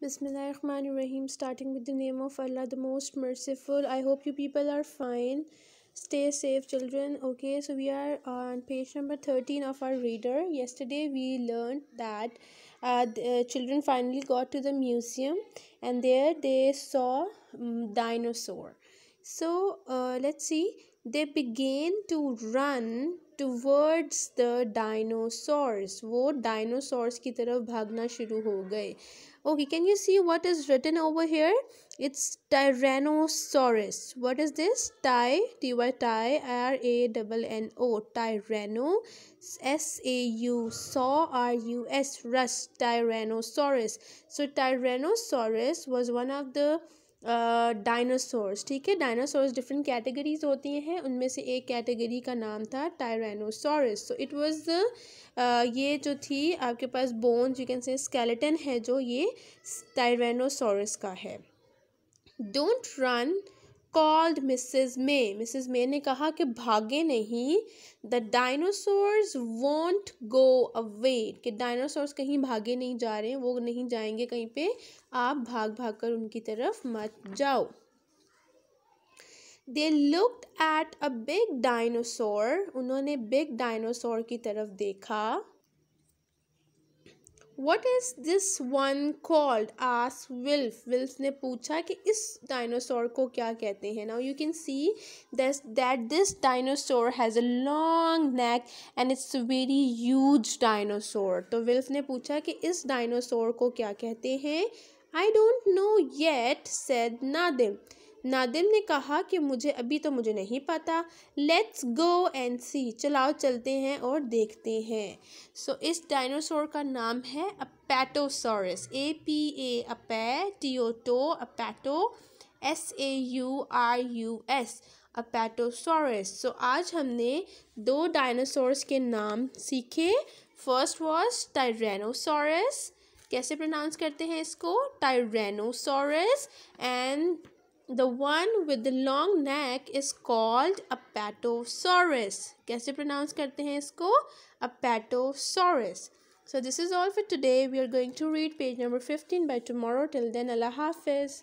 Bismillahirrahmanirrahim. Starting with the name of Allah, the most merciful. I hope you people are fine. Stay safe, children. Okay, so we are on page number 13 of our reader. Yesterday, we learned that uh, the uh, children finally got to the museum and there they saw um, dinosaur. So uh, let's see. They began to run towards the dinosaurs. वो dinosaurs की तरफ भागना शुरू हो गए Okay, can you see what is written over here? It's Tyrannosaurus. What is this? Ty, T-Y, Ty, R-A-N-N-O, Tyranno, S-A-U, Saw, R-U-S, Rust, Tyrannosaurus. So Tyrannosaurus was one of the dinosaurs ठीक है dinosaurs different categories होती हैं उनमें से एक category का नाम था टायरानोसोरस सो इट वाज ये जो थी आपके पास bones you can say skeleton है जो ये टायरानोसोरस का है don't run called Mrs May Mrs May ने कहा कि भागे नहीं the dinosaurs won't go away कि डायनासोर्स कहीं भागे नहीं जा रहे हैं वो नहीं जाएंगे कहीं पे आप भाग भाग कर उनकी तरफ मत जाओ they looked at a big dinosaur उन्होंने बिग डायनासोर की तरफ देखा what is this one called आस विल्फ विल्फ ने पूछा कि इस डायनासोर को क्या कहते हैं ना you can see this that this dinosaur has a long neck and it's very huge dinosaur तो विल्फ ने पूछा कि इस डायनासोर को क्या कहते हैं I don't know yet said दिम नादिम ने कहा कि मुझे अभी तो मुझे नहीं पता लेट्स गो एंड सी चलाओ चलते हैं और देखते हैं सो so, इस डायनासोर का नाम है apatosaurus A P A T O अपैटो S A U R U S apatosaurus so आज हमने दो डायनासोरस के नाम सीखे फर्स्ट वॉज टायरेनोसॉरस कैसे प्रोनाउंस करते हैं इसको tyrannosaurus and the one with long neck is called apatosaurus कैसे प्रोनाउंस करते हैं इसको apatosaurus so this is all for today we are going to read page number fifteen bye tomorrow till then अल्लाह हाफिज